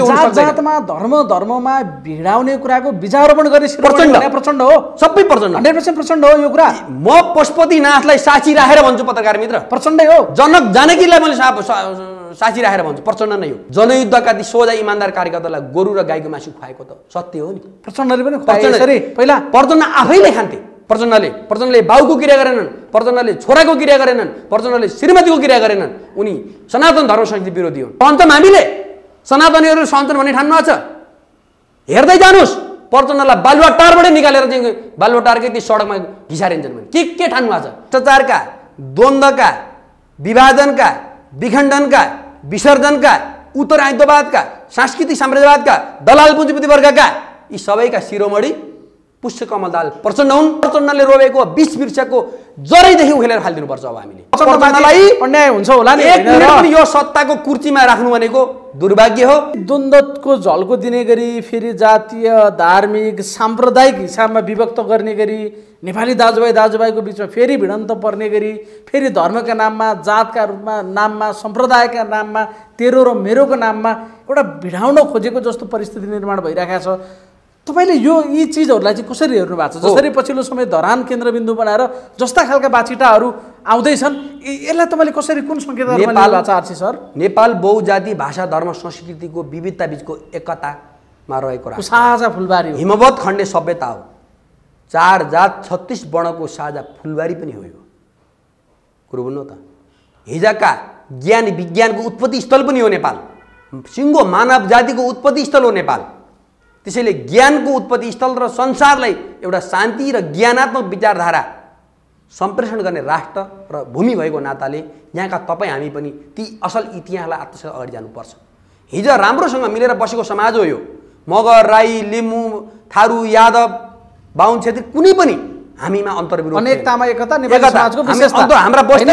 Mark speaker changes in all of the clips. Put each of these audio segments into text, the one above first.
Speaker 1: जातमा
Speaker 2: धर्म धर्ममा भिडाउने कुराको बिजारोपण गर्ने प्रचण्ड प्रचण्ड हो सबै प्रचण्ड हन्ड्रेड पर्सेन्ट प्रचण्ड हो यो कुरा म पशुपतिनाथलाई साँची राखेर भन्छु पत्रकार मित्र प्रचण्डै हो जनक जानकीलाई मैले साँची राखेर भन्छु प्रचण्ड नै हो जनयुद्धका ती सोझा इमान्दार कार्यकर्तालाई गोरु र गाईको मासु खुवाएको त सत्य हो नि प्रचण्डले पनि पहिला प्रचण्ड आफैले खान्थे प्रचण्डले प्रचण्डले बाउको क्रिया गरेनन् प्रचण्डले छोराको क्रिया गरेनन् प्रचण्डले श्रीमतीको क्रिया गरेनन् उनी सनातन धर्म संस्कृति विरोधी हुन् अन्तमा हामीले सनातनीहरू सन्तन भन्ने ठान्नु छ हेर्दै जानुहोस् प्रचण्डलाई बालुवाटारबाटै निकालेर चाहिँ बालुवाटारकै ती सडकमा घिसारिन्छन् भने के के ठान्नु छ भ्रष्टाचारका द्वन्द्वका विभाजनका विखण्डनका विसर्जनका उत्तर उत्तरायित्ववादका सांस्कृतिक साम्राज्यवादका दलाल पुँजीपति वर्गका यी सबैका शिरोमणि पुष्पकमल दाल प्रचण्ड हुन् प्रचण्डले रोपेको बिच वृक्षको जरैदेखि उखेलेर फालिदिनुपर्छ अब हामीले अन्याय हुन्छ होला नि यो सत्ताको कुर्चीमा राख्नु भनेको दुर्भाग्य हो द्वन्द्वको झल्को दिने गरी फेरि जातीय धार्मिक साम्प्रदायिक हिसाबमा विभक्त गर्ने गरी नेपाली दाजुभाइ दाजुभाइको बिचमा फेरि भिडन्त पर्ने गरी फेरि धर्मका नाममा जातका रूपमा नाममा सम्प्रदायका नाममा तेरो र मेरोको नाममा एउटा भिडाउन खोजेको जस्तो परिस्थिति निर्माण भइरहेको छ तपाईँले यो यी चिजहरूलाई चाहिँ कसरी हेर्नु भएको छ जसरी पछिल्लो समय धरान केन्द्रबिन्दु बनाएर जस्ता खालका बाछिटाहरू आउँदैछन् यसलाई तपाईँले कसरी कुन सङ्केत आरसी सर नेपाल बहुजाति भाषा धर्म संस्कृतिको विविधता बिचको एकतामा रहेको साझा फुलबारी हिमवत खण्डे सभ्यता हो चार जात छत्तिस वर्णको साझा फुलबारी पनि हो यो कुरो भन्नु त हिजका ज्ञान विज्ञानको उत्पत्ति स्थल पनि हो नेपाल सिङ्गो मानव जातिको उत्पत्ति स्थल हो नेपाल त्यसैले ज्ञानको उत्पत्ति स्थल र संसारलाई एउटा शान्ति र ज्ञानात्मक विचारधारा सम्प्रेषण गर्ने राष्ट्र र भूमि भएको नाताले यहाँका तपाईँ हामी पनि ती असल इतिहासलाई आत्मसँग अगाडि जानुपर्छ हिजो राम्रोसँग मिलेर बसेको समाज हो यो मगर राई लिम्बू थारू यादव बाहुन छेत्री कुनै पनि हामीमा एकता नेपाली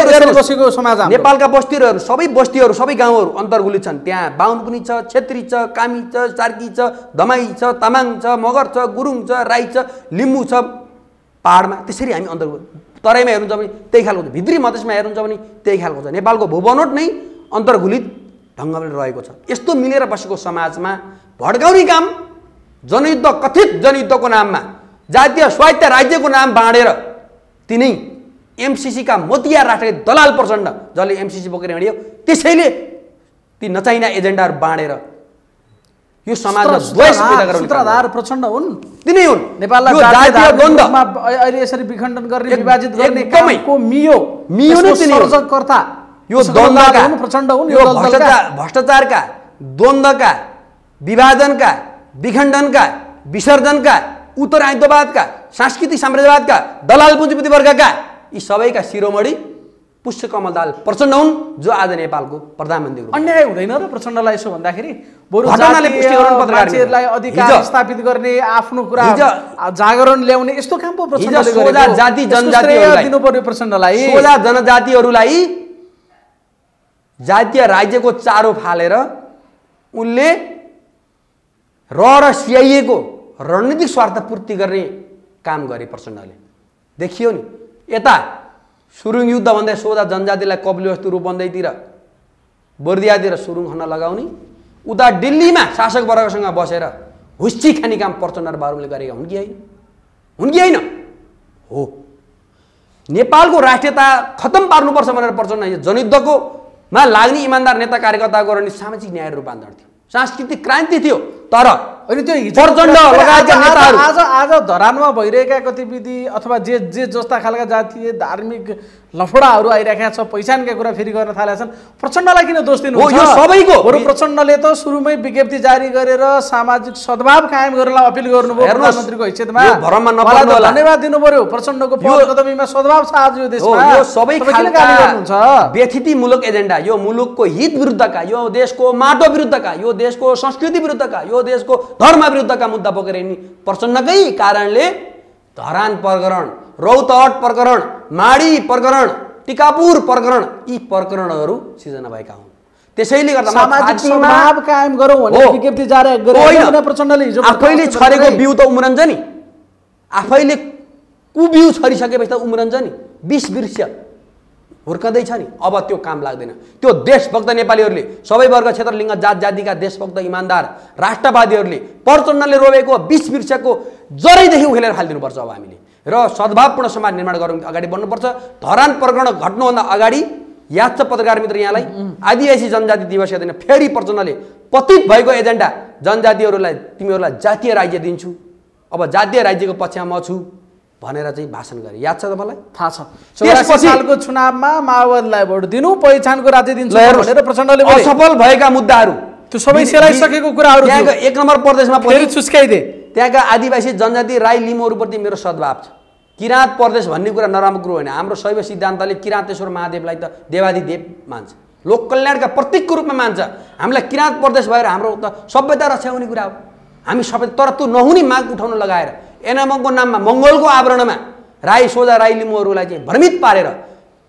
Speaker 2: नेपालका बस्तीहरू सबै बस्तीहरू सबै गाउँहरू अन्तर्गुलित छन् त्यहाँ बाहुन पनि छ छेत्री छ कामी छ सार्की छ दमाई छ तामाङ छ मगर छ गुरुङ छ राई छ लिम्बू छ पाहाडमा त्यसरी हामी अन्तर्गुल तराईमा हेर्नुहुन्छ भने त्यही खालको छ भित्री मधेसमा हेर्नुहुन्छ भने त्यही खालको छ नेपालको भूबनोट नै अन्तर्गुलित ढङ्गले रहेको छ यस्तो मिलेर बसेको समाजमा भड्काउने काम जनयुद्ध कथित जनयुद्धको नाममा जातीय स्वायत्त राज्यको नाम बाँडेर तिनै एमसिसीका मोतिया राखेर दलाल प्रचण्ड जसले एमसिसी बोकेर हिँड्यो त्यसैले ती नचाहिना एजेन्डाहरू बाँडेर यो समाजमा प्रचण्ड हुन् तिनै हुन् अहिले यसरी विखण्डन गर्ने विभाजित गर्ने कामको मियो मियो नै सर्जककर्ता यो द्वन्द्वका प्रचण्ड हुन् यो भ्रष्टाचारका द्वन्द्वका विभाजनका विखण्डनका विसर्जनका उत्तर आइतवादका सांस्कृतिक साम्राज्यवादका दलाल पुँजीपति वर्गका यी सबैका शिरोमणि पुष्पकमल दाल प्रचण्ड हुन् जो आज नेपालको प्रधानमन्त्री अन्याय हुँदैन र प्रचण्डलाई यसो भन्दाखेरि स्थापित गर्ने आफ्नो कुरा जागरण ल्याउने यस्तो काम पो जाति जनजाति प्रचण्डलाई जनजातिहरूलाई जातीय राज्यको चारो फालेर उनले र सियाइएको रणनीतिक स्वार्थ पूर्ति गर्ने काम गरे प्रचण्डले देखियो नि यता सुरुङ युद्ध भन्दै सोधा जनजातिलाई रूप बन्दैतिर बर्दियातिर सुरुङ खन्न लगाउने उता दिल्लीमा शासक वर्गसँग बसेर हुस्ची खाने काम प्रचण्ड बारुङले गरेका हुन् कि होइन हुन् कि होइन हो नेपालको राष्ट्रियता खत्तम पार्नुपर्छ भनेर प्रचण्ड जनयुद्धको मा लाग्ने इमान्दार नेता कार्यकर्ताको रणनीति सामाजिक न्याय रूपान्तरण थियो सांस्कृतिक क्रान्ति थियो तर अनि त्यो आज आज धरानमा भइरहेका गतिविधि अथवा जे जे जस्ता खालका जातीय धार्मिक लफडाहरू आइरहेका छ पहिचानका कुरा फेरि गर्न थालेका छन् प्रचण्डलाई किन दोष दिनु सबैको प्रचण्डले त सुरुमै विज्ञप्ति जारी गरेर सामाजिक सद्भाव कायम गर्नलाई अपिल गर्नुभयो प्रधानमन्त्रीको हैसियतमा धन्यवाद दिनु पर्यो प्रचण्डको कदमीमा सद्भाव छ आज यो देशमा व्यथितिमूलक एजेन्डा यो मुलुकको हित विरुद्धका यो देशको माटो विरुद्धका यो देशको संस्कृति विरुद्धका यो देशको धर्म विरुद्धका मुद्दा बोकेर नि प्रचण्डकै कारणले धरान प्रकरण रौतहट प्रकरण माडी प्रकरण टिकापुर प्रकरण यी प्रकरणहरू सिर्जना भएका हुन् त्यसैले गर्दा आफैले छरेको बिउ त उम्रन्छ नि आफैले कुबिउ छरिसकेपछि त उम्रन्छ नि बिस वृक्ष हुर्कँदैछ नि अब त्यो काम लाग्दैन त्यो देशभक्त नेपालीहरूले सबै वर्ग क्षेत्र लिङ्ग जात जातिका देशभक्त इमान्दार राष्ट्रवादीहरूले प्रचण्डले रोपेको बिस वृक्षको जरैदेखि उखेलेर फालिदिनुपर्छ अब हामीले र सद्भावपूर्ण समाज निर्माण गर्नु अगाडि बढ्नुपर्छ धरान प्रकरण घट्नुभन्दा अगाडि याद छ पत्रकार मित्र यहाँलाई आदिवासी जनजाति दिवस हेर्दैन फेरि प्रचण्डले पतित भएको एजेन्डा जनजातिहरूलाई तिमीहरूलाई जातीय राज्य दिन्छु अब जातीय राज्यको पक्षमा म छु भनेर चाहिँ भाषण गरे याद छ तपाईँलाई थाहा छ सालको चुनावमा माओवादीलाई भोट दिनु पहिचानको राज्य दिन्छु भनेर प्रचण्डले असफल भएका मुद्दाहरू त्यो सबै सेलाइसकेको कुराहरू एक नम्बर प्रदेशमा फेरि चुस्काइदे त्यहाँका आदिवासी जनजाति राई लिम्बूहरूप्रति मेरो सद्भाव छ किराँत प्रदेश भन्ने कुरा नराम्रो कुरो होइन हाम्रो शैव सिद्धान्तले किराँतेश्वर महादेवलाई त देवाधिदेव मान्छ लोक कल्याणका प्रतीकको रूपमा मान्छ हामीलाई किराँत प्रदेश भएर हाम्रो त सभ्यता रक्षा हुने कुरा हो हामी सबै तर त्यो नहुने माग उठाउन लगाएर एनामको नाममा मङ्गलको आवरणमा राई सोझा राई लिम्बूहरूलाई चाहिँ भ्रमित पारेर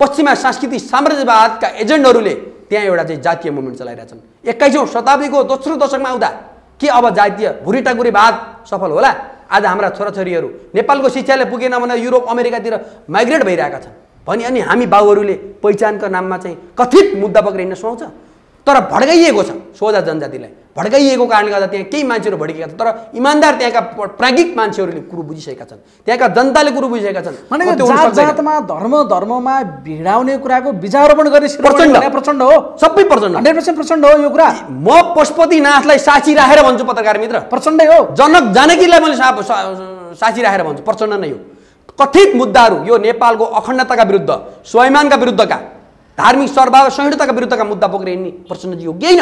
Speaker 2: पश्चिमा सांस्कृतिक साम्राज्यवादका एजेन्टहरूले त्यहाँ एउटा चाहिँ जातीय मुभमेन्ट चलाइरहेछन् एक्काइसौँ शताब्दीको दोस्रो दशकमा आउँदा के अब जातीय भाग सफल होला आज हाम्रा छोराछोरीहरू नेपालको शिक्षाले पुगेन भने युरोप अमेरिकातिर माइग्रेट भइरहेका छन् भने अनि हामी बाउहरूले पहिचानको नाममा चाहिँ कथित मुद्दा पक्रिन सुहाउँछ तर भड्काइएको छ सोझा जनजातिलाई भड्काइएको कारणले गर्दा त्यहाँ केही मान्छेहरू भड्किएका छन् तर इमान्दार त्यहाँका प्राज्ञिक मान्छेहरूले कुरो बुझिसकेका छन् त्यहाँका जनताले कुरो बुझिसकेका छन् जातमा धर्म धर्ममा भिडाउने कुराको विचारोपण गर्ने प्रचण्ड प्रचण्ड हो सबै प्रचण्ड हन्ड्रेड पर्सेन्ट प्रचण्ड हो यो कुरा म पशुपतिनाथलाई साक्षी राखेर भन्छु पत्रकार मित्र प्रचण्डै हो जनक जानकीलाई मैले साक्षी राखेर भन्छु प्रचण्ड नै हो कथित मुद्दाहरू यो नेपालको अखण्डताका विरुद्ध स्वाभिमानका विरुद्धका धार्मिक सर्वभाव संहिताका विरुद्धका मुद्दा बोकेर हिँड्ने प्रचण्डजी योग्य होइन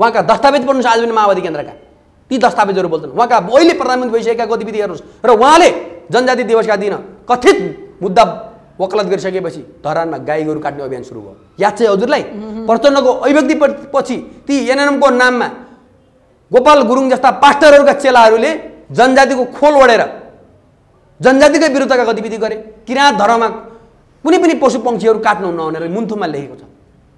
Speaker 2: उहाँका दस्तावेज पढ्नुहोस् आज पनि माओवादी केन्द्रका ती दस्तावेजहरू बोल्छन् उहाँका अहिले प्रधानमन्त्री भइसकेका गतिविधि हेर्नुहोस् र उहाँले जनजाति दिवसका दिन कथित मुद्दा वकलत गरिसकेपछि धरानमा गाई गोरु काट्ने अभियान सुरु भयो याद चाहिँ हजुरलाई प्रचण्डको अभिव्यक्ति पछि ती एनएनएमको नाममा गोपाल गुरुङ जस्ता पास्टरहरूका चेलाहरूले जनजातिको खोल ओढेर जनजातिकै विरुद्धका गतिविधि गरे किराँत धर्ममा कुनै पनि पशु पक्षीहरू काट्नु नहुनेर मुन्थुममा लेखेको छ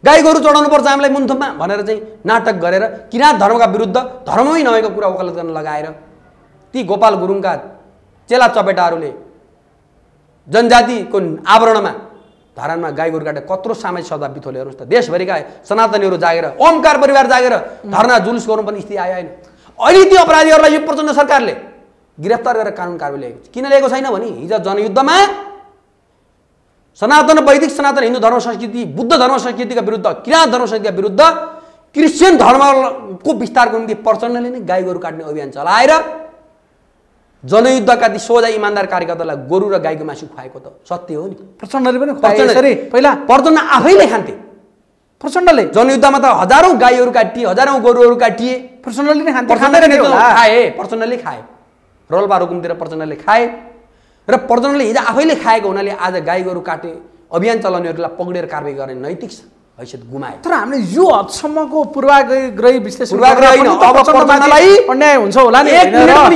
Speaker 2: गाई गोरु चढाउनुपर्छ हामीलाई मुन्थुममा भनेर चाहिँ नाटक गरेर किराँत धर्मका विरुद्ध धर्मै नभएको कुरा वकालत गर्न लगाएर ती गोपाल गुरुङका चेला चपेटाहरूले जनजातिको आवरणमा धारणमा गाई गोरु काटेर कत्रो सामाजिक सदा बिथोले हेर्नुहोस् त देशभरिका सनातनीहरू जागेर ओमकार परिवार जागेर धरना जुलुस गर्नुपर्ने स्थिति आयो होइन अहिले ती अपराधीहरूलाई यो प्रचण्ड सरकारले गिरफ्तार गरेर कानुन कारवाही ल्याएको किन लिएको छैन भने हिजो जनयुद्धमा सनातन वैदिक सनातन हिन्दू धर्म संस्कृति बुद्ध धर्म संस्कृतिका विरुद्ध किराँत धर्म संस्कृतिका विरुद्ध क्रिस्चियन धर्मको विस्तारको निम्ति प्रचण्डले नै गाई गोरु काट्ने अभियान चलाएर जनयुद्धका ती सोझा इमान्दार कार्यकर्तालाई गोरु र गाईको मासु खुवाएको त सत्य हो नि प्रचण्डले पनि पहिला प्रचण्ड आफैले खान्थे प्रचण्डले जनयुद्धमा त हजारौँ गाईहरू काटिए हजारौँ गोरुहरू काटिए प्रचण्डले नै खान्थे प्रचण्डले खाए रोल्पा रुकुमतिर प्रचण्डले खाए र प्रजननले हिजो आफैले खाएको हुनाले आज गाई गोरु काटे अभियान चलाउनेहरूलाई पक्रेर कारवाही गर्ने नैतिक हैसियत गुमाए तर हामीले यो हदसम्मको पूर्वाग्रही विश्लेषण अन्याय हुन्छ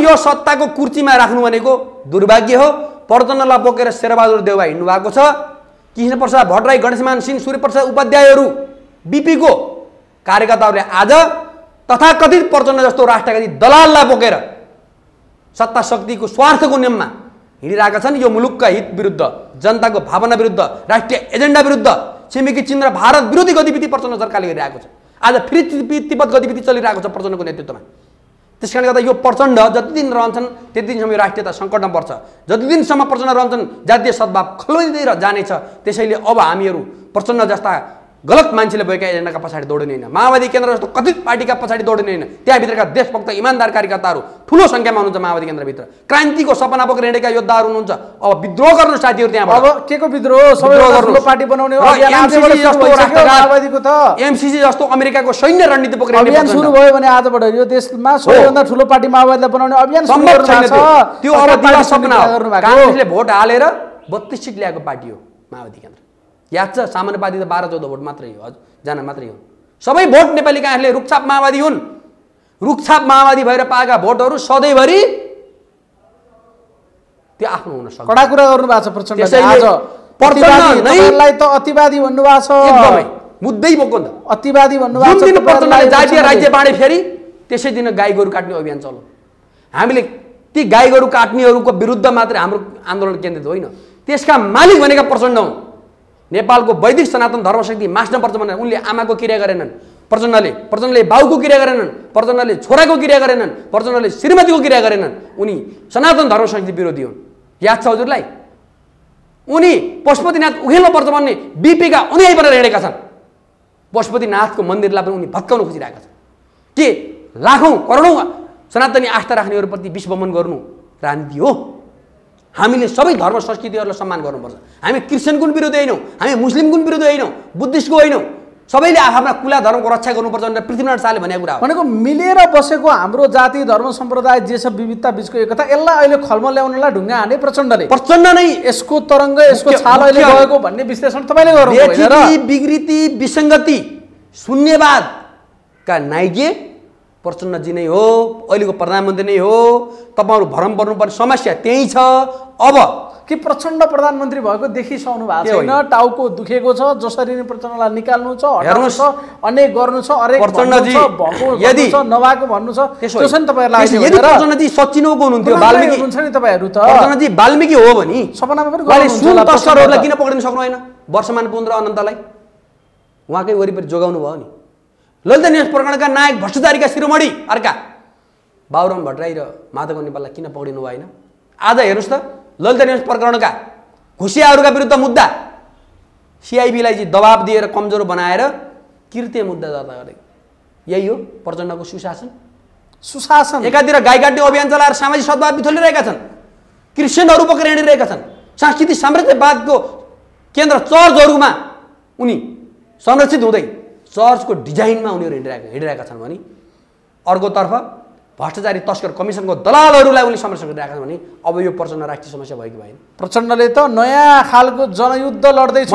Speaker 2: यो सत्ताको कुर्चीमा राख्नु भनेको दुर्भाग्य हो प्रचण्डलाई बोकेर शेरबहादुर देउवा हिँड्नु भएको छ प्रसाद भट्टराई गणेशमान सिंह सूर्यप्रसाद उपाध्यायहरू बिपीको कार्यकर्ताहरूले आज तथाकथित प्रचण्ड जस्तो राष्ट्रघाती दलाललाई बोकेर सत्ता शक्तिको स्वार्थको नियममा हिँडिरहेका छन् यो मुलुकका हित विरुद्ध जनताको भावना विरुद्ध राष्ट्रिय एजेन्डा विरुद्ध छिमेकी चिन र भारत विरोधी गतिविधि प्रचण्ड सरकारले गरिरहेको छ आज फेरि तिब्बत गतिविधि चलिरहेको छ प्रचण्डको नेतृत्वमा त्यस कारणले गर्दा यो प्रचण्ड जति दिन रहन्छन् त्यति दिनसम्म यो राष्ट्रियता सङ्कटमा पर्छ जति दिनसम्म प्रचण्ड रहन्छन् जातीय सद्भाव खलोइँदै र जानेछ त्यसैले अब हामीहरू प्रचण्ड जस्ता गलत मान्छेले भएका एजेन्डाका पछाडि दौडिने होइन माओवादी केन्द्र जस्तो कथित पार्टीका पछाडि दौडिने होइन त्यहाँभित्रका देशभक्त इमान्दार कार्यकर्ताहरू ठुलो सङ्ख्यामा हुनुहुन्छ माओवादी केन्द्रभित्र क्रान्तिको सपना बोकेर हिँडेका योद्धाहरू हुनुहुन्छ अब विद्रोह गर्नु साथीहरू त्यहाँ अब के को विद्रोह पार्टी बनाउने एमसिसी जस्तो अमेरिकाको सैन्य रणनीति बोकेर अभियान सुरु भयो भने आजबाट यो देशमा सबैभन्दा ठुलो पार्टी माओवादीलाई बनाउने अभियान सम्भव छैन त्यो अब भोट हालेर बत्तिस सिट ल्याएको पार्टी हो माओवादी केन्द्र याद छ सामान्यवादी त बाह्र चौध भोट मात्रै हो हजुर जान मात्रै हो सबै भोट नेपाली काङ्ग्रेसले रुखछाप माओवादी हुन् रुखछाप माओवादी भएर पाएका भोटहरू सधैँभरि त्यो आफ्नो हुन सक्छ कडा कुरा गर्नु भएको छ प्रचण्डलाई त अतिवादी भन्नुभएको छ एकदमै मुद्दै बोको त अतिवादी भन्नुभएको राज्य बाँडे फेरि त्यसै दिन गाई गोरु काट्ने अभियान चलो हामीले ती गाई गोरु काट्नेहरूको विरुद्ध मात्रै हाम्रो आन्दोलन केन्द्रित होइन त्यसका मालिक भनेका प्रचण्ड हुन् नेपालको वैदिक सनातन धर्मशक्ति मास्न पर्छ भनेर उनले आमाको क्रिया गरेनन् प्रचण्डले प्रचण्डले बाउको क्रिया गरेनन् प्रचण्डले छोराको क्रिया गरेनन् प्रचण्डले श्रीमतीको क्रिया गरेनन् उनी सनातन धर्मशक्ति विरोधी हुन् याद छ हजुरलाई उनी पशुपतिनाथ उखेल्नु पर्छ भन्ने बिपीका अनुयायी बनेर हिँडेका छन् पशुपतिनाथको मन्दिरलाई पनि उनी भत्काउन खोजिरहेका छन् के लाखौँ करोडौँ सनातनी आस्था राख्नेहरूप्रति विश्वमन गर्नु राजनीति हो हामीले सबै धर्म संस्कृतिहरूलाई सम्मान गर्नुपर्छ हामी क्रिस्चियन गुण विरुद्ध होइनौँ हामी मुस्लिम गुण विरुद्ध होइनौँ बुद्धिस्टको होइनौँ सबैले आफ्ना कुला धर्मको रक्षा गर्नुपर्छ भनेर पृथ्वीनारायण शाहले भनेको कुरा भनेको मिलेर बसेको हाम्रो जाति धर्म सम्प्रदाय जे छ विविधता बिचको एकता यसलाई अहिले खलमल ल्याउनलाई ढुङ्गा हाने प्रचण्डले प्रचण्ड नै यसको तरङ्ग यसको छाल अहिले गएको भन्ने विश्लेषण तपाईँले गर्नु विकृति विसङ्गति शून्यवादका नाइजे प्रचण्डजी नै हो अहिलेको प्रधानमन्त्री नै हो तपाईँहरू भरम पर्नुपर्ने समस्या त्यही छ अब कि प्रचण्ड प्रधानमन्त्री भएको देखिसक्नु भएको छैन टाउको दुखेको छ जसरी नै प्रचण्डलाई निकाल्नु छ हेर्नु छ अनेक गर्नु छ अरे प्रचण्डजी यदि नभएको भन्नु छ त्यसो नि तपाईँहरूलाई यदि प्रचण्डजी सचिनोको हुनुहुन्थ्यो वाल्मीकि हुनुहुन्छ नि तपाईँहरू त प्रचण्डजी वाल्मीकि हो भने सपनामा पनि सुन तस्करहरूलाई किन पक्रिन सक्नु होइन वर्षमान पुन्द्र अनन्तलाई उहाँकै वरिपरि जोगाउनु भयो नि ललिता निवास प्रकरणका नायक भ्रष्टाचारीका शिरोमणि अर्का बाबुराम भट्टराई र माधव नेपाललाई किन पक्रिनु भएन आज हेर्नुहोस् त ललिता निवास प्रकरणका घुसियाहरूका विरुद्ध मुद्दा सिआइबीलाई चाहिँ दबाब दिएर कमजोर बनाएर कृत्य मुद्दा दर्ता गरेको यही हो प्रचण्डको सुशासन सुशासन एकातिर गाईकाट्ने अभियान चलाएर सामाजिक सद्भाव बिथोलिरहेका छन् क्रिस्चियनहरू पक्रेर हिँडिरहेका छन् सांस्कृतिक साम्राज्यवादको केन्द्र चर्चहरूमा उनी संरक्षित हुँदै चर्चको डिजाइनमा उनीहरू हिँडिरहेका हिँडिरहेका छन् भने अर्कोतर्फ भ्रष्टाचारी तस्कर कमिसनको दलालहरूलाई उनले समर्थन गरिरहेका छन् भने अब यो प्रचण्ड राष्ट्रिय समस्या भयो कि भएन प्रचण्डले त नयाँ खालको जनयुद्ध लड्दैछ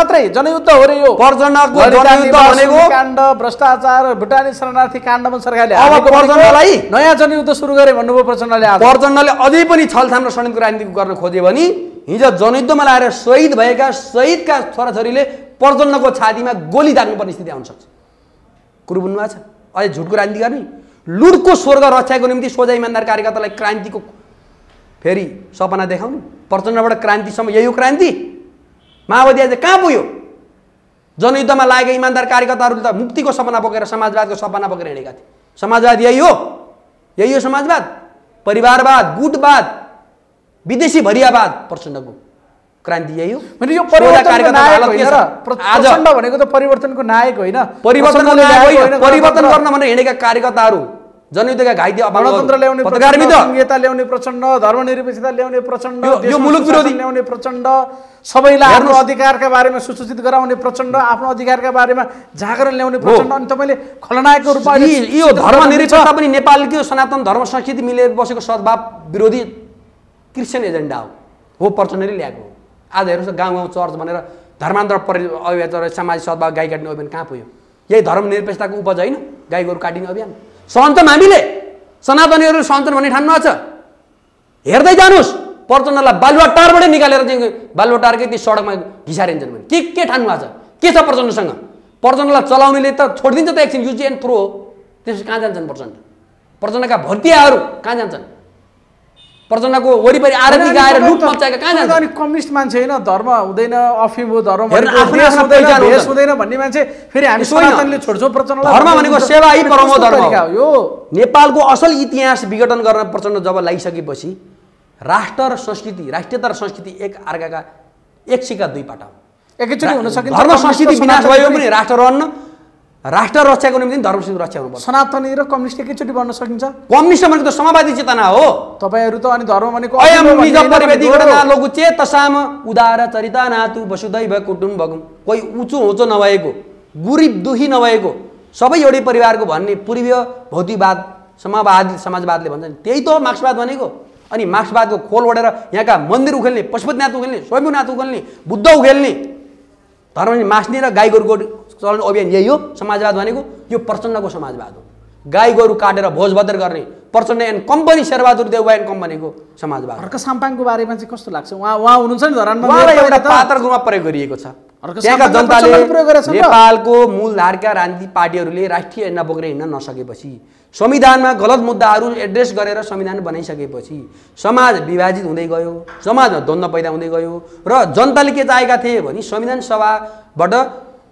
Speaker 2: मात्रै जनयुद्ध हो रे यो भनेको काण्ड भ्रष्टाचार भुटानी शरणार्थी काण्डमा सरकारले अब प्रचण्डलाई नयाँ जनयुद्ध सुरु गरे भन्नुभयो प्रचण्डले प्रचण्डले अझै पनि छलछाम र षड्यन्त्रको राजनीति गर्न खोज्यो भने हिजो जनयुद्धमा लगाएर शहीद भएका शहीदका छोराछोरीले पर्जन्नको छातीमा गोली दाग्नुपर्ने स्थिति आउन सक्छ कुरो बुझ्नु छ अहिले झुटको राजनीति गर्ने लुटको स्वर्ग रक्षाको निम्ति सोझा इमान्दार कार्यकर्तालाई क्रान्तिको फेरि सपना देखाउनु प्रचण्डबाट क्रान्तिसम्म यही हो क्रान्ति माओवादी आज कहाँ पुग्यो जनयुद्धमा लागेका इमान्दार कार्यकर्ताहरूले त मुक्तिको सपना बोकेर समाजवादको सपना बोकेर हिँडेका थिए समाजवाद यही हो यही हो समाजवाद परिवारवाद गुटवाद विदेशी भरियावाद प्रचण्डको क्रान्ति यही हो यो प्रचण्ड भनेको त परिवर्तनको नायक होइन परिवर्तन गर्न भनेर हिँडेका कार्यकर्ताहरू जनयुद्धका घाइते गणतन्त्र ल्याउने संहिता ल्याउने प्रचण्ड धर्मनिरपेक्षता ल्याउने प्रचण्ड यो मुलुक विरोधी ल्याउने प्रचण्ड सबैलाई आफ्नो अधिकारका बारेमा सुसूचित गराउने प्रचण्ड आफ्नो अधिकारका बारेमा जागरण ल्याउने प्रचण्ड अनि तपाईँले खलनायकको रूपमा यो धर्मनिरपेक्षता पनि नेपालको सनातन धर्म संस्कृति मिलेर बसेको सद्भाव विरोधी क्रिस्चियन एजेन्डा हो हो प्रचण्डले ल्याएको हो आज हेर्नुहोस् गाउँ गाउँ चर्च भनेर धर्मान्तर परि अभियान सामाजिक सद्भाव गाई काट्ने अभियान कहाँ पुग्यो यही धर्मनिरपेक्षताको उपज होइन गाई गोरु काटिने अभियान सन्तम हामीले सनातनीहरू सन्तन भन्ने ठान्नु छ हेर्दै जानुहोस् प्रचण्डलाई बालुवाटारबाटै निकालेर चाहिँ बालुवाटारकै त्यो सडकमा घिसारिन्छन् भने के के ठान्नु भएको छ के छ प्रचण्डसँग प्रचण्डलाई चलाउनेले त छोडिदिन्छ त एकछिन युज एन्ड थ्रो त्यसपछि कहाँ जान्छन् प्रचण्ड प्रचण्डका भर्तियाहरू कहाँ जान्छन् प्रचण्डको वरिपरि आरती गाएर लुट मचाएका कहाँ जान्छ अनि कम्युनिस्ट मान्छे होइन धर्म हुँदैन अफिम हो धर्म हुँदैन भन्ने मान्छे फेरि हामी सनातनले छोड्छौँ प्रचण्ड धर्म भनेको सेवा यी परम धर्म हो नेपालको असल इतिहास विघटन गर्न प्रचण्ड जब लागिसकेपछि राष्ट्र र संस्कृति राष्ट्रियता र संस्कृति एक अर्काका एक सिका दुई पाटा हो एकैचोटि हुन सकिन्छ धर्म संस्कृति विनाश भयो भने राष्ट्र रहन्न राष्ट्र रक्षाको निम्ति धर्मसिंह रक्षा हुनुपर्छ सनातनी र कम्युनिस्ट एकैचोटि बन्न सकिन्छ कम्युनिस्ट भनेको त समावादी चेतना हो तपाईँहरू त अनि धर्म भनेको तसाम उदार चरिता नातु वसुदैव भगुम कोही उचो होचो नभएको गुरिब दुखी नभएको सबै एउटै परिवारको भन्ने पूर्वीय भौतिकवाद समावाद समाजवादले भन्छ नि त्यही त मार्क्सवाद भनेको अनि मार्क्सवादको खोल ओढेर यहाँका मन्दिर उखेल्ने पशुपतिनाथ उखेल्ने स्वयम्भूनाथ उखेल्ने बुद्ध उखेल्ने धर्म मास्ने र गाई गोरुको चलाउने अभियान यही हो समाजवाद भनेको यो प्रचण्डको समाजवाद हो गाई गोरु काटेर भोजभद्र गर्ने Prachanda and company Sher Bahadur Deuba and कम्पनीको समाजवाद हर्क साम्पाङको बारेमा चाहिँ कस्तो लाग्छ उहाँ उहाँ हुनुहुन्छ नि एउटा पात्र रूपमा प्रयोग गरिएको छ त्यहाँका जनताले नेपालको मूलधारका राजनीतिक पार्टीहरूले राष्ट्रिय एन्डा बोकेर हिँड्न नसकेपछि संविधानमा गलत मुद्दाहरू एड्रेस गरेर संविधान बनाइसकेपछि समाज विभाजित हुँदै गयो समाजमा द्वन्द्व पैदा हुँदै गयो र जनताले के चाहेका थिए भने संविधान सभाबाट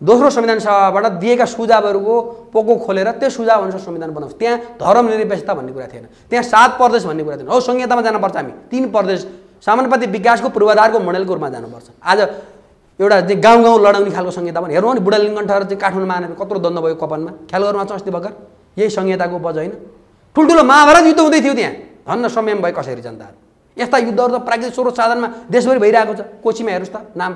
Speaker 2: दोस्रो संविधान सभाबाट दिएका सुझावहरूको पोको खोलेर त्यो सुझाव अनुसार संविधान बनाउँछ त्यहाँ धर्मनिरपेक्षता भन्ने कुरा थिएन त्यहाँ सात प्रदेश भन्ने कुरा थिएन हो संहितामा जानुपर्छ हामी तिन प्रदेश सामानपति विकासको पूर्वाधारको मोडलको रूपमा जानुपर्छ आज एउटा चाहिँ गाउँ गाउँ लडाउने खालको संहिता पनि हेर्नु नि बुढालिङ्गन चाहिँ काठमाडौँमा आएर कत्रो द्वन्द भयो कपनमा ख्याल गर्नु छ अस्ति भर्खर यही संहिताको उपज होइन ठुल्ठुलो महाभारत युद्ध हुँदै थियो त्यहाँ धन्न संयम भयो कसरी जनताहरू यस्ता युद्धहरू त प्राकृतिक स्रोत साधनमा देशभरि भइरहेको छ कोचीमा हेर्नुहोस् त नाम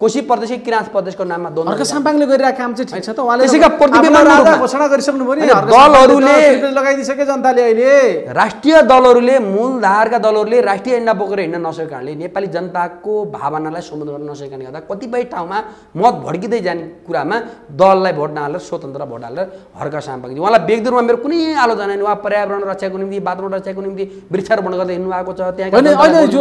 Speaker 2: कोशी प्रदेश किराँत प्रदेशको नाममा अर्को साम्पाङले गरिरहेको काम चाहिँ ठिक छ त उहाँले त्यसैका प्रतिबिम्ब घोषणा गरिसक्नु पऱ्यो दलहरूले लगाइदिइसके जनताले अहिले राष्ट्रिय दलहरूले मूलधारका दलहरूले राष्ट्रिय एन्डा बोकेर हिँड्न नसकेको कारणले नेपाली जनताको भावनालाई सम्बोधन गर्न नसकेको कारणले गर्दा कतिपय ठाउँमा मत भड्किँदै जाने कुरामा दललाई भोट नहालेर स्वतन्त्र भोट हालेर हर्का साम्पाङ उहाँलाई बेग्दुरमा मेरो कुनै आलोचना होइन उहाँ पर्यावरण रक्षाको निम्ति वातावरण रक्षाको निम्ति वृक्षारोपण गर्दै हिँड्नु भएको छ त्यहाँ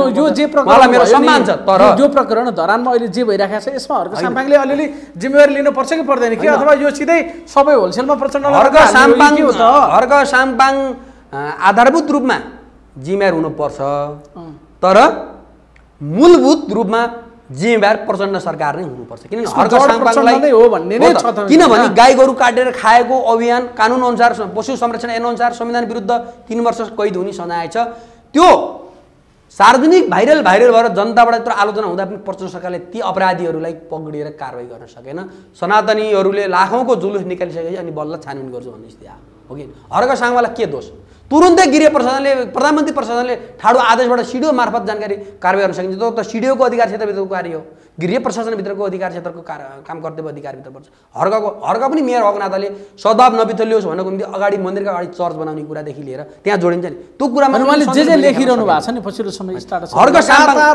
Speaker 2: जो प्रकरण छ तर जो प्रकरण धरानमा अहिले जे भइरहेको भइराखेको छ यसमा हर्क साम्पाङले अलिअलि जिम्मेवारी लिनुपर्छ कि पर्दैन कि अथवा यो सिधै सबै होलसेलमा प्रचण्ड हर्क साम्पाङ आधारभूत रूपमा जिम्मेवार हुनुपर्छ तर मूलभूत रूपमा जिम्मेवार प्रचण्ड सरकार नै हुनुपर्छ किनभने किनभने गाई गोरु काटेर खाएको अभियान कानुनअनुसार पशु संरक्षण ऐनअनुसार संविधान विरुद्ध तिन वर्ष कैद हुने सजाय छ त्यो सार्वजनिक भाइरल भाइरल भएर जनताबाट यत्रो आलोचना हुँदा पनि प्रचण्ड सरकारले ती अपराधीहरूलाई पक्रिएर कारवाही गर्न सकेन सनातनीहरूले लाखौँको जुलुस निकालिसकेपछि अनि बल्ल छानबिन गर्छु भन्ने स्थिति आयो हो कि हर्क साङवाला के दोष तुरुन्तै गृह प्रशासनले प्रधानमन्त्री प्रशासनले ठाडो आदेशबाट सिडिओ मार्फत जानकारी कारवाही गर्न सकिन्छ त सिडिओको अधिकार क्षेत्रभित्रको कार्य हो गृह प्रशासनभित्रको अधिकार क्षेत्रको काम कर्तव्य अधिकारभित्र पर्छ हर्काको हर्का पनि मेयर भएको नाताले सद्भाव नबितलियोस् भन्नको निम्ति अगाडि मन्दिरका अगाडि चर्च बनाउने कुरादेखि लिएर त्यहाँ जोडिन्छ नि त्यो कुरामा उहाँले जे जे लेखिरहनु भएको छ नि पछिल्लो समय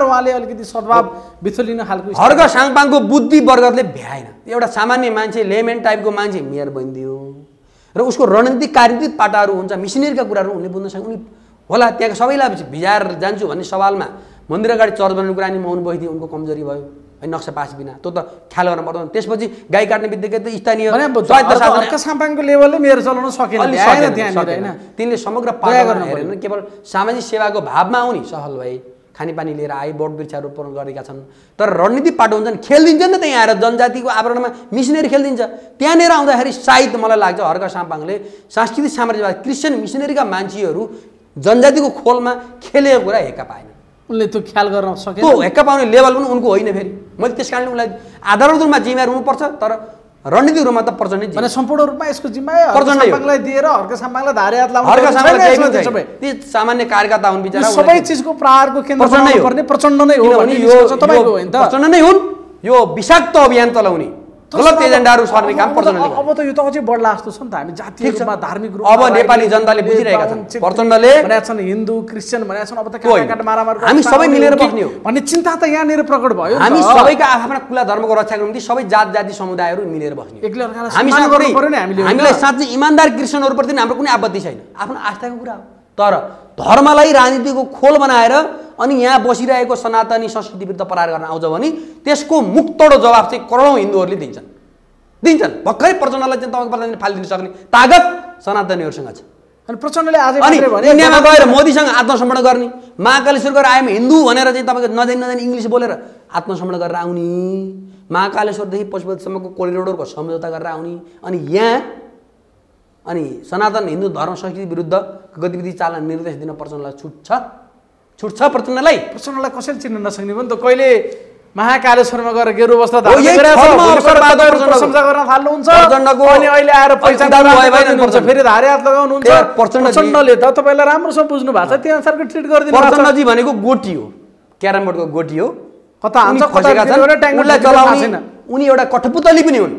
Speaker 2: उहाँले अलिकति सद्भाव खालको हर्क साङपाङको बुद्धिवर्गले भ्याएन एउटा सामान्य मान्छे लेमेन टाइपको मान्छे मेयर बनिदियो र उसको रणनीतिक कार्यकृत पाटाहरू हुन्छ मिसिनेरीका कुराहरू उनले बुझ्न सक्छ उनी होला त्यहाँको सबैलाई भिजाएर जान्छु भन्ने सवालमा मन्दिर अगाडि चर्च बनाउने कुरा नि मौन भइदियो उनको कमजोरी भयो है नक्सा पास बिना त्यो त ख्याल गर्न पर्दैन त्यसपछि गाई काट्ने बित्तिकै त स्थानीय साम्पाङको लेभलले मेरो चलाउन सकेन तिनले समग्र पालन हेरेन केवल सामाजिक सेवाको भावमा आउने सहल भए खानेपानी लिएर आए बोट वृक्षारोपण गरेका छन् तर रणनीति पाटो हुन्छन् खेलिदिन्छ नि त यहाँ आएर जनजातिको आवरणमा मिसिनेरी खेलिदिन्छ त्यहाँनिर आउँदाखेरि सायद मलाई लाग्छ हर्क साम्पाङले सांस्कृतिक साम्राज्यवाद क्रिस्चियन मिसिनेरीका मान्छेहरू जनजातिको खोलमा खेलेको कुरा हेक्का पाएन उनले त्यो ख्याल गर्न सके हेक्का पाउने लेभल पनि उनको होइन फेरि मैले त्यस कारणले उनलाई आधारभूत रूपमा जिम्मेवार हुनुपर्छ तर रणनीतिक रूपमा त प्रचण्ड भने सम्पूर्ण रूपमा यसको जिम्मा प्रचण्डलाई दिएर हर्क साम्बाङलाई धारे हात लाउनु सबै ती सामान्य कार्यकर्ता हुन् बिचारा सबै चिजको प्रहारको केन्द्र प्रचण्ड नै हो प्रचण्ड नै हुन् यो विषाक्त अभियान चलाउने गलत एजेन्डाहरू सर्ने काम प्रचण्डले अब त यो त अझै बढ्ला जस्तो छ नि त हामी जाति रूपमा धार्मिक रूपमा अब नेपाली जनताले बुझिरहेका छन् प्रचण्डले भनेका छन् हिन्दू क्रिस्चियन भनेका छन् अब त काट मारामार हामी सबै मिलेर बस्ने हो भन्ने चिन्ता त यहाँनिर प्रकट भयो हामी सबैको आफ्ना कुला धर्मको रक्षाको निम्ति सबै जात जाति समुदायहरू मिलेर बस्ने एक्लै अर्कालाई हामीलाई साँच्चै इमान्दार क्रिस्चियनहरूप्रति हाम्रो कुनै आपत्ति छैन आफ्नो आस्थाको कुरा हो तर धर्मलाई राजनीतिको खोल बनाएर अनि यहाँ बसिरहेको सनातनी संस्कृति विरुद्ध परार गर्न आउँछ भने त्यसको मुक्तडो जवाब चाहिँ करोडौँ हिन्दूहरूले दिन्छन् दिन्छन् भर्खरै प्रचण्डलाई चाहिँ तपाईँको प्रचण्ड फालिदिन सक्ने तागत सनातनीहरूसँग छ अनि प्रचण्डले आज इन्डियामा गएर मोदीसँग आत्मसमर्पण गर्ने महाकालेश्वर गएर आएम हिन्दू भनेर चाहिँ तपाईँको नजानी नजानी इङ्ग्लिस बोलेर आत्मसमर्पण गरेर आउने महाकालेश्वरदेखि पशुपतिसम्मको कोरिडोरको सम्झौता गरेर आउने अनि यहाँ अनि सनातन हिन्दू धर्म संस्कृति विरुद्ध गतिविधि चालन निर्देश दिन प्रचण्डलाई छुट छ छुट छ प्रचण्डलाई प्रचण्डलाई कसरी चिन्न नसक्ने भयो त कहिले महाकालेश्वरमा गएर गेरु वस्त्र प्रचण्डले त तपाईँलाई राम्रोसँग बुझ्नु भएको छ त्यो अनुसारको ट्रिट गरिदिनु प्रचण्डजी भनेको गोटी हो क्यारमबोर्डको गोटी हो कता उनी एउटा कठपुतली पनि हुन्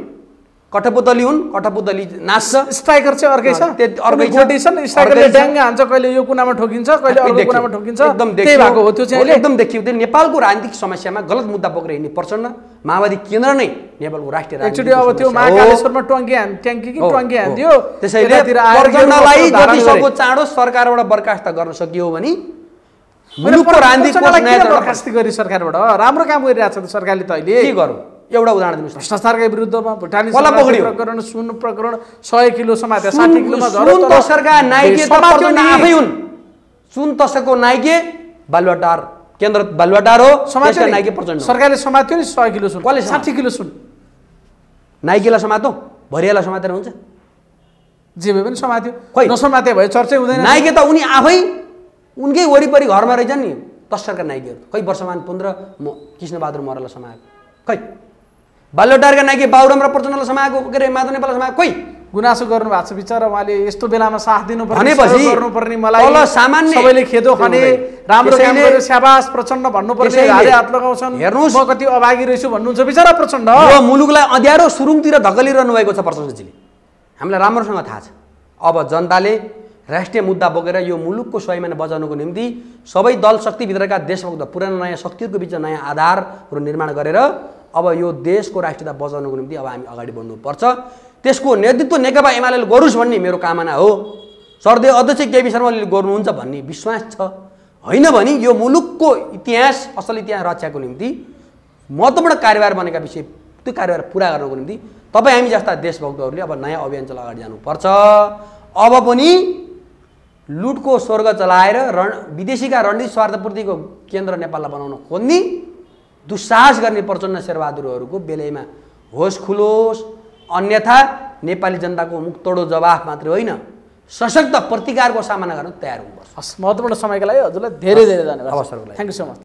Speaker 2: कठपुतली हुन् कठपुतली नाच्छ स्ट्राइकर चाहिँ अर्कै छ त्यो अर्कै रोटेसन स्ट्राइकरले ड्याङ्ग हान्छ कहिले यो कुनामा ठोकिन्छ कहिले अर्को कुनामा ठोकिन्छ एकदम त्यही भएको हो त्यो चाहिँ एकदम देखिँदैन नेपालको राजनीतिक समस्यामा गलत मुद्दा बोकेर हिँड्ने प्रचण्ड माओवादी केन्द्र नै नेपालको राष्ट्रिय एक्चुली अब त्यो महाकालेश्वरमा ट्वाङ्की हान् ट्याङ्की कि ट्वाङ्की हान्थ्यो त्यसैले प्रचण्डलाई जति सक्दो चाँडो सरकारबाट बर्खास्त गर्न सकियो भने मुलुकको राजनीतिक बर्खास्ती गरी सरकारबाट राम्रो काम गरिरहेको छ सरकारले त अहिले के गरौँ एउटा उदाहरण दिनुहोस् भ्रष्टाचारका विरुद्धमा भुटानी प्रकरण सुन प्रकरण सय किलो समाते साठी किलोमा सुन नाइके आफै हुन् सुन तसरको नाइके बालुवाटार केन्द्र बालुवाटार हो समात्यो नाइके प्रचण्ड सरकारले समात्यो नि सय किलो सुन कसले साठी किलो सुन नाइकेलाई समातौँ भरियालाई समातेर हुन्छ जे भए पनि समात्यो खै नसमाते भए चर्चै हुँदैन नाइके त उनी आफै उनकै वरिपरि घरमा रहेछन् नि तस्करका नाइकेहरू खै वर्षमान पन्ध्र म कृष्णबहादुर मरालाई समाएको खै बाल्यटारका नाइके बाबुराम र प्रचण्डलाई समाएको के अरे माधव नेपाल समाएको कोही गुनासो गर्नु भएको छ बिचरा उहाँले यस्तो बेलामा साथ दिनु भनेपछि गर्नुपर्ने मलाई सामान्य सबैले खेदो खने राम्रो काम गरेर स्याबास प्रचण्ड भन्नुपर्ने हाले हात लगाउँछन् हेर्नुहोस् म कति अभागी रहेछु भन्नुहुन्छ बिचरा प्रचण्ड यो मुलुकलाई अँध्यारो सुरुङतिर धकलिरहनु भएको छ प्रचण्डजीले हामीलाई राम्रोसँग थाहा छ अब जनताले राष्ट्रिय मुद्दा बोकेर यो मुलुकको स्वाभिमान बजाउनुको निम्ति सबै दल शक्तिभित्रका देशभक्त पुरानो नयाँ शक्तिहरूको बिचमा नयाँ आधारहरू निर्माण गरेर अब यो देशको राष्ट्रियता बचाउनको निम्ति अब हामी अगाडि बढ्नुपर्छ त्यसको नेतृत्व नेकपा एमाले गरोस् भन्ने मेरो कामना हो सरदेव अध्यक्ष केपी शर्माले गर्नुहुन्छ भन्ने विश्वास छ
Speaker 1: होइन भने यो
Speaker 2: मुलुकको इतिहास असल इतिहास रक्षाको निम्ति महत्त्वपूर्ण कार्यभार बनेका विषय त्यो कार्यभार पुरा गर्नको निम्ति तपाईँ हामी जस्ता देशभक्तहरूले अब नयाँ अभियान चला अगाडि जानुपर्छ अब पनि लुटको स्वर्ग चलाएर रण विदेशीका रणनीति स्वार्थपूर्तिको केन्द्र नेपाललाई बनाउन खोज्ने दुस्साहस गर्ने प्रचण्ड शेरबहादुरहरूको बेलैमा होस खुलोस् अन्यथा नेपाली जनताको मुख तोडो जवाफ मात्रै होइन सशक्त प्रतिकारको सामना गर्न तयार हुनुपर्छ हस् महत्त्वपूर्ण समयको लागि हजुरलाई धेरै धेरै धन्यवाद थ्याङ्क यू सो मच